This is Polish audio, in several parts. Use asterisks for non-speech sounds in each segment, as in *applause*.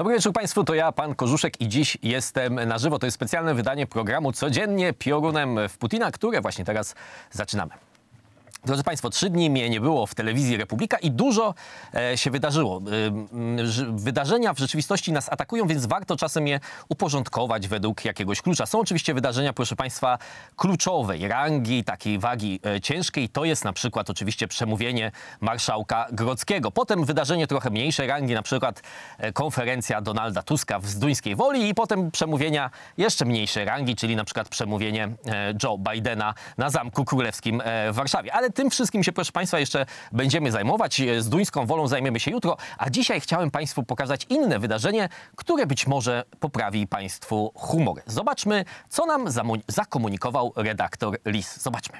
Dobry wieczór Państwu, to ja, Pan Korzuszek i dziś jestem na żywo. To jest specjalne wydanie programu Codziennie Piorunem w Putina, które właśnie teraz zaczynamy. Drodzy Państwo, trzy dni mnie nie było w telewizji Republika i dużo e, się wydarzyło. E, wydarzenia w rzeczywistości nas atakują, więc warto czasem je uporządkować według jakiegoś klucza. Są oczywiście wydarzenia, proszę Państwa, kluczowej rangi, takiej wagi e, ciężkiej. To jest na przykład oczywiście przemówienie marszałka Grodzkiego. Potem wydarzenie trochę mniejszej rangi, na przykład e, konferencja Donalda Tuska w Zduńskiej Woli i potem przemówienia jeszcze mniejszej rangi, czyli na przykład przemówienie e, Joe Bidena na Zamku Królewskim e, w Warszawie. Ale tym wszystkim się, proszę Państwa, jeszcze będziemy zajmować. E, z duńską wolą zajmiemy się jutro, a dzisiaj chciałem Państwu pokazać inne wydarzenie, które być może poprawi Państwu humor. Zobaczmy, co nam zakomunikował redaktor Lis. Zobaczmy.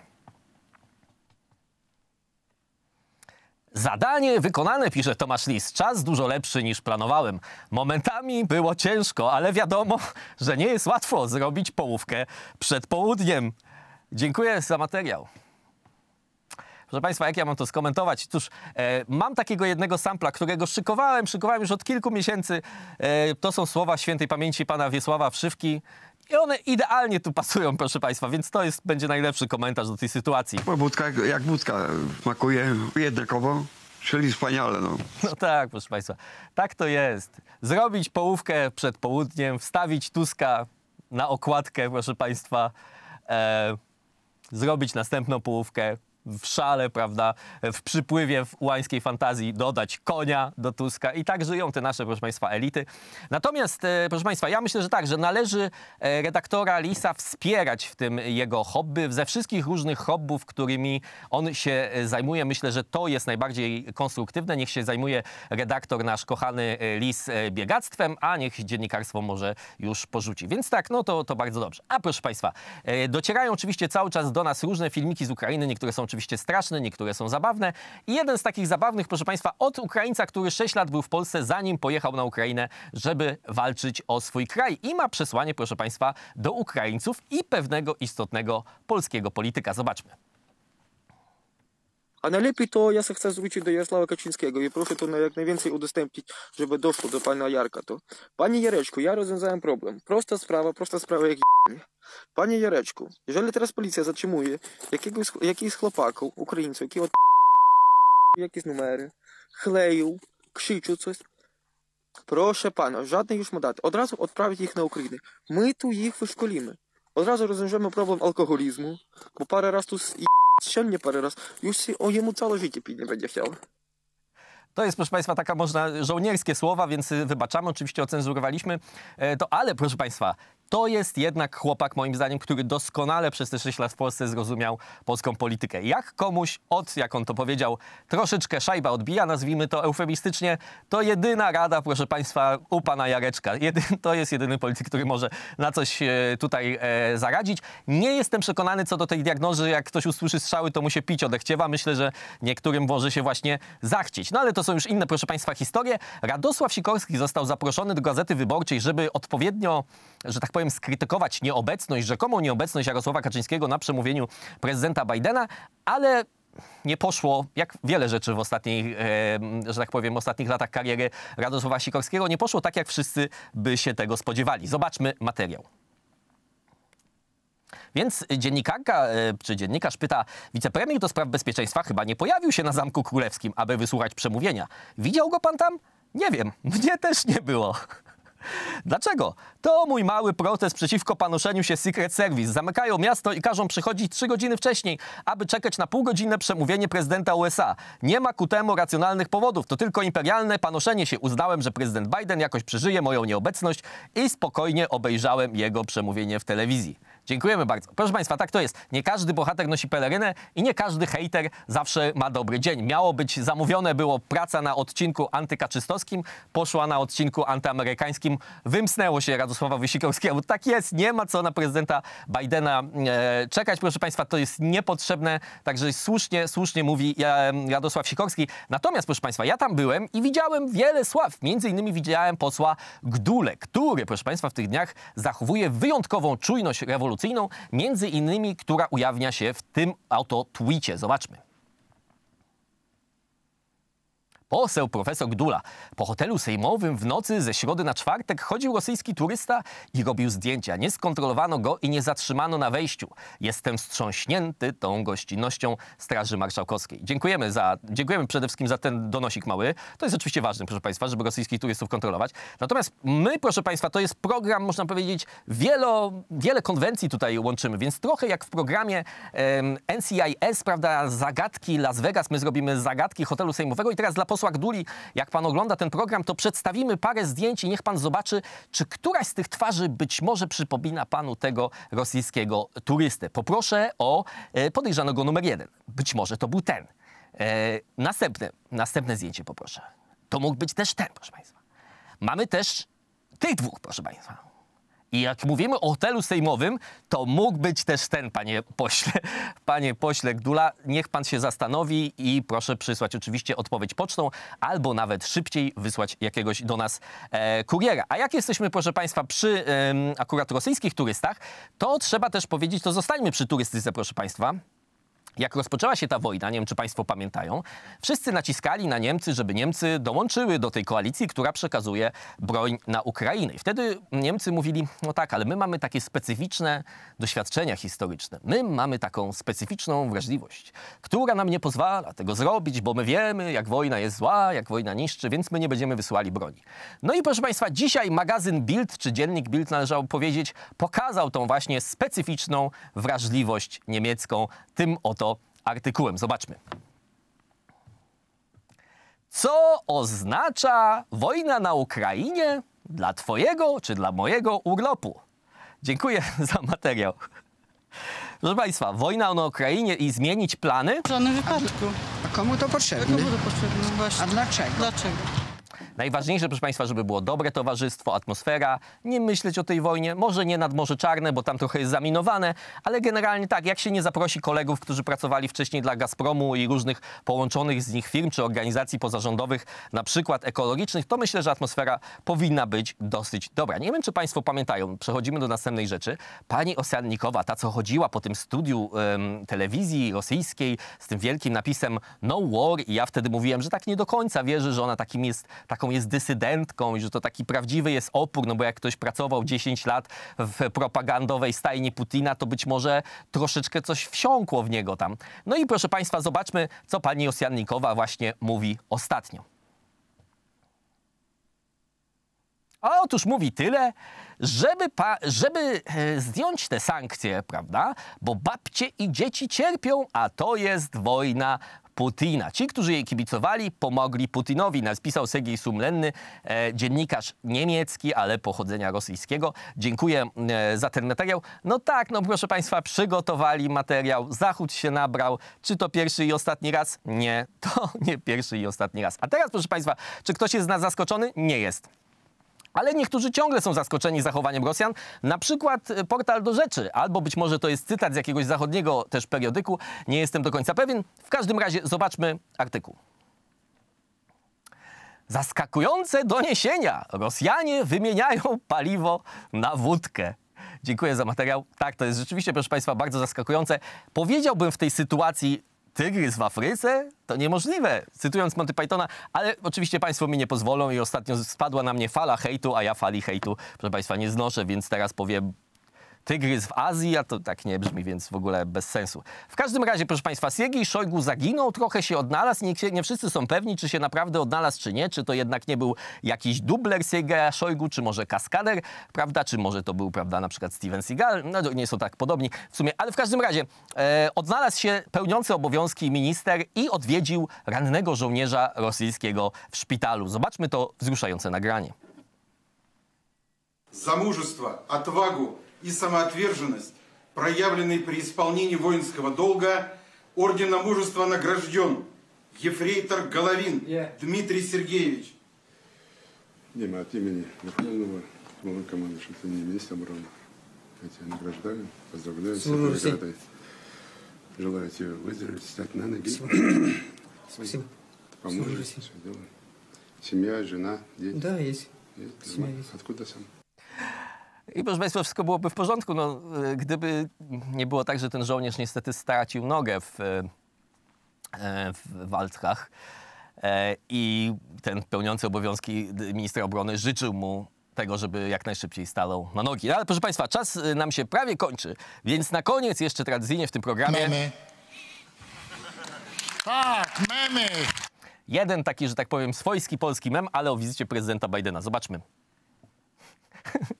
Zadanie wykonane, pisze Tomasz Lis. Czas dużo lepszy niż planowałem. Momentami było ciężko, ale wiadomo, że nie jest łatwo zrobić połówkę przed południem. Dziękuję za materiał. Proszę Państwa, jak ja mam to skomentować? Cóż, e, mam takiego jednego sampla, którego szykowałem, szykowałem już od kilku miesięcy. E, to są słowa świętej pamięci pana Wiesława Wszywki. I one idealnie tu pasują, proszę Państwa, więc to jest, będzie najlepszy komentarz do tej sytuacji. Bo budka jak, jak budka smakuje jednakowo, czyli wspaniale. No. no tak, proszę Państwa, tak to jest. Zrobić połówkę przed południem, wstawić Tuska na okładkę, proszę Państwa, e, zrobić następną połówkę, w szale, prawda, w przypływie w łańskiej fantazji dodać konia do Tuska i tak żyją te nasze, proszę Państwa, elity. Natomiast, e, proszę Państwa, ja myślę, że tak, że należy e, redaktora Lisa wspierać w tym jego hobby, ze wszystkich różnych hobbów, którymi on się e, zajmuje. Myślę, że to jest najbardziej konstruktywne. Niech się zajmuje redaktor, nasz kochany Lis, biegactwem, a niech dziennikarstwo może już porzuci. Więc tak, no to, to bardzo dobrze. A proszę Państwa, docierają oczywiście cały czas do nas różne filmiki z Ukrainy, niektóre są oczywiście straszne, niektóre są zabawne. I jeden z takich zabawnych, proszę Państwa, od Ukraińca, który 6 lat był w Polsce, zanim pojechał na Ukrainę, żeby walczyć o swój kraj. I ma przesłanie, proszę Państwa, do Ukraińców i pewnego istotnego polskiego polityka. Zobaczmy. A najlepiej to ja se chcę zwrócić do Jarosława Kaczyńskiego i proszę to jak najwięcej udostępnić, żeby doszło do pana Jarka. To Panie Jareczku, ja rozwiązałem problem. Prosta sprawa, prosta sprawa jak jebanie. Panie Jareczku, jeżeli teraz policja zatrzymuje jakiegoś, jakichś chłopaków, Ukraińców, які от jakieś numery, chleją, krzyczą coś, Прошу пана, жадних їх мандат. Одразу відправити їх на Україну. Ми ту їх вишколіми. Одразу розв'яжемо проблем алкоголізму, бо пару раз тут Siądnie parę razy. Już się o jemu całe życie pić nie będzie chciał. To jest, proszę Państwa, taka można żołnierskie słowa, więc wybaczamy, oczywiście ocenzurowaliśmy e, to, ale proszę Państwa, to jest jednak chłopak, moim zdaniem, który doskonale przez te 6 lat w Polsce zrozumiał polską politykę. Jak komuś od, jak on to powiedział, troszeczkę szajba odbija, nazwijmy to eufemistycznie, to jedyna rada, proszę Państwa, u pana Jareczka. *laughs* to jest jedyny polityk, który może na coś e, tutaj e, zaradzić. Nie jestem przekonany co do tej diagnozy. Jak ktoś usłyszy strzały, to mu się pić odechciewa. Myślę, że niektórym może się właśnie zachcieć. No ale to są już inne, proszę Państwa, historie. Radosław Sikorski został zaproszony do Gazety Wyborczej, żeby odpowiednio, że tak powiem, powiem, skrytykować nieobecność, rzekomą nieobecność Jarosława Kaczyńskiego na przemówieniu prezydenta Bidena, ale nie poszło, jak wiele rzeczy w ostatnich, e, że tak powiem, ostatnich latach kariery Radosława Sikorskiego, nie poszło tak, jak wszyscy by się tego spodziewali. Zobaczmy materiał. Więc dziennikarka e, czy dziennikarz pyta, wicepremier do spraw bezpieczeństwa chyba nie pojawił się na Zamku Królewskim, aby wysłuchać przemówienia. Widział go pan tam? Nie wiem, *laughs* mnie też nie było. Dlaczego? To mój mały protest przeciwko panoszeniu się Secret Service. Zamykają miasto i każą przychodzić trzy godziny wcześniej, aby czekać na półgodzinne przemówienie prezydenta USA. Nie ma ku temu racjonalnych powodów, to tylko imperialne panoszenie się. Uznałem, że prezydent Biden jakoś przeżyje moją nieobecność i spokojnie obejrzałem jego przemówienie w telewizji. Dziękujemy bardzo. Proszę Państwa, tak to jest. Nie każdy bohater nosi pelerynę i nie każdy hater zawsze ma dobry dzień. Miało być, zamówione było praca na odcinku antykaczystowskim, poszła na odcinku antyamerykańskim. Wymsnęło się Radosława Wysikowskiemu. Tak jest, nie ma co na prezydenta Bidena e, czekać. Proszę Państwa, to jest niepotrzebne, także słusznie, słusznie mówi e, Radosław Sikorski. Natomiast, proszę Państwa, ja tam byłem i widziałem wiele sław. Między innymi widziałem posła Gdule, który, proszę Państwa, w tych dniach zachowuje wyjątkową czujność rewolucji między innymi, która ujawnia się w tym oto tweetie. Zobaczmy. Poseł profesor Gdula. Po hotelu sejmowym w nocy ze środy na czwartek chodził rosyjski turysta i robił zdjęcia. Nie skontrolowano go i nie zatrzymano na wejściu. Jestem wstrząśnięty tą gościnnością Straży Marszałkowskiej. Dziękujemy, za, dziękujemy przede wszystkim za ten donosik mały. To jest oczywiście ważne, proszę Państwa, żeby rosyjskich turystów kontrolować. Natomiast my, proszę Państwa, to jest program, można powiedzieć, wielo, wiele konwencji tutaj łączymy, więc trochę jak w programie em, NCIS, prawda, zagadki Las Vegas, my zrobimy zagadki hotelu sejmowego i teraz dla posłów posła Gduli, jak pan ogląda ten program, to przedstawimy parę zdjęć i niech pan zobaczy, czy któraś z tych twarzy być może przypomina panu tego rosyjskiego turystę. Poproszę o e, podejrzanego numer jeden. Być może to był ten. E, następne, następne zdjęcie poproszę. To mógł być też ten, proszę państwa. Mamy też tych dwóch, proszę państwa. I jak mówimy o hotelu sejmowym, to mógł być też ten, panie pośle. *laughs* Panie pośle Gdula, niech pan się zastanowi i proszę przysłać oczywiście odpowiedź pocztą, albo nawet szybciej wysłać jakiegoś do nas e, kuriera. A jak jesteśmy, proszę państwa, przy e, akurat rosyjskich turystach, to trzeba też powiedzieć, to zostańmy przy turystyce, proszę państwa jak rozpoczęła się ta wojna, nie wiem czy Państwo pamiętają, wszyscy naciskali na Niemcy, żeby Niemcy dołączyły do tej koalicji, która przekazuje broń na Ukrainę. I wtedy Niemcy mówili, no tak, ale my mamy takie specyficzne doświadczenia historyczne. My mamy taką specyficzną wrażliwość, która nam nie pozwala tego zrobić, bo my wiemy, jak wojna jest zła, jak wojna niszczy, więc my nie będziemy wysyłali broni. No i proszę Państwa, dzisiaj magazyn Bild, czy dziennik Bild należało powiedzieć, pokazał tą właśnie specyficzną wrażliwość niemiecką tym od to artykułem. Zobaczmy. Co oznacza wojna na Ukrainie dla Twojego czy dla mojego urlopu? Dziękuję *laughs* za materiał. Proszę Państwa, wojna na Ukrainie i zmienić plany? W żadnym wypadku. A komu to potrzebne? A komu to potrzebne? No właśnie. A dlaczego? Dlaczego? Najważniejsze, proszę Państwa, żeby było dobre towarzystwo, atmosfera, nie myśleć o tej wojnie, może nie nad Morze Czarne, bo tam trochę jest zaminowane, ale generalnie tak, jak się nie zaprosi kolegów, którzy pracowali wcześniej dla Gazpromu i różnych połączonych z nich firm czy organizacji pozarządowych, na przykład ekologicznych, to myślę, że atmosfera powinna być dosyć dobra. Nie wiem, czy Państwo pamiętają, przechodzimy do następnej rzeczy. Pani Oseannikowa, ta co chodziła po tym studiu ym, telewizji rosyjskiej z tym wielkim napisem No War i ja wtedy mówiłem, że tak nie do końca wierzę, że ona takim jest, tak taką jest dysydentką i że to taki prawdziwy jest opór, no bo jak ktoś pracował 10 lat w propagandowej stajni Putina, to być może troszeczkę coś wsiąkło w niego tam. No i proszę Państwa, zobaczmy, co pani Osjannikowa właśnie mówi ostatnio. A otóż mówi tyle, żeby, żeby e, zdjąć te sankcje, prawda? Bo babcie i dzieci cierpią, a to jest wojna Putina. Ci, którzy jej kibicowali, pomogli Putinowi. Napisał Sergiej Sumlenny, e, dziennikarz niemiecki, ale pochodzenia rosyjskiego. Dziękuję e, za ten materiał. No tak, no proszę Państwa, przygotowali materiał, Zachód się nabrał. Czy to pierwszy i ostatni raz? Nie, *laughs* to nie pierwszy i ostatni raz. A teraz, proszę Państwa, czy ktoś jest z nas zaskoczony? Nie jest. Ale niektórzy ciągle są zaskoczeni zachowaniem Rosjan. Na przykład y, portal do rzeczy, albo być może to jest cytat z jakiegoś zachodniego też periodyku, nie jestem do końca pewien. W każdym razie zobaczmy artykuł. Zaskakujące doniesienia. Rosjanie wymieniają paliwo na wódkę. Dziękuję za materiał. Tak, to jest rzeczywiście, proszę Państwa, bardzo zaskakujące. Powiedziałbym w tej sytuacji Tygrys w Afryce? To niemożliwe, cytując Monty Pythona, ale oczywiście państwo mi nie pozwolą i ostatnio spadła na mnie fala hejtu, a ja fali hejtu, proszę państwa, nie znoszę, więc teraz powiem tygrys w Azji, a to tak nie brzmi, więc w ogóle bez sensu. W każdym razie, proszę Państwa, Siergiej Szojgu zaginął, trochę się odnalazł, nie, nie wszyscy są pewni, czy się naprawdę odnalazł, czy nie, czy to jednak nie był jakiś dubler Siergieja Szojgu, czy może kaskader, prawda, czy może to był, prawda, na przykład Steven Seagal, no nie są tak podobni w sumie, ale w każdym razie e, odnalazł się pełniący obowiązki minister i odwiedził rannego żołnierza rosyjskiego w szpitalu. Zobaczmy to wzruszające nagranie. За мужество, отвагу, и самоотверженность, проявленный при исполнении воинского долга, ордена мужества награжден Ефрейтор Головин yeah. Дмитрий Сергеевич. Дима, от имени Верховного главы команды Шестения Министра обороны. Я тебя награждаю, поздравляю с этой наградой. Желаю тебе выздороветь, встать на ноги. Спасибо. Поможешь, все дело. Семья, жена, дети? Да, есть. есть? Семья есть. Откуда сам? I proszę Państwa, wszystko byłoby w porządku, no, e, gdyby nie było tak, że ten żołnierz niestety stracił nogę w, e, e, w walkach i ten pełniący obowiązki ministra obrony życzył mu tego, żeby jak najszybciej stalał na nogi. No, ale proszę Państwa, czas nam się prawie kończy, więc na koniec jeszcze tradycyjnie w tym programie... Memy. Tak, memy! Jeden taki, że tak powiem, swojski polski mem, ale o wizycie prezydenta Bidena. Zobaczmy.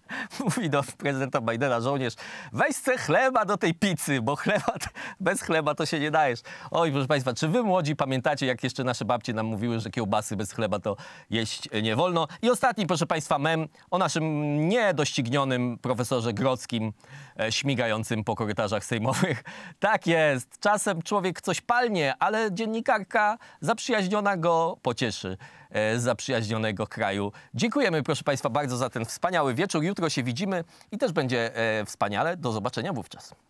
*laughs* Mówi do prezydenta Bidena żołnierz, weź se chleba do tej pizzy, bo chleba, *laughs* bez chleba to się nie dajesz. Oj, proszę Państwa, czy Wy młodzi pamiętacie, jak jeszcze nasze babcie nam mówiły, że kiełbasy bez chleba to jeść e, nie wolno? I ostatni, proszę Państwa, mem o naszym niedoścignionym profesorze Grockim, e, śmigającym po korytarzach sejmowych. *laughs* Tak jest, czasem człowiek coś palnie, ale dziennikarka zaprzyjaźniona go pocieszy. E, zaprzyjaźnionego kraju. Dziękujemy, proszę Państwa, bardzo za ten wspaniały wieczór. Jutro się widzimy i też będzie e, wspaniale. Do zobaczenia wówczas.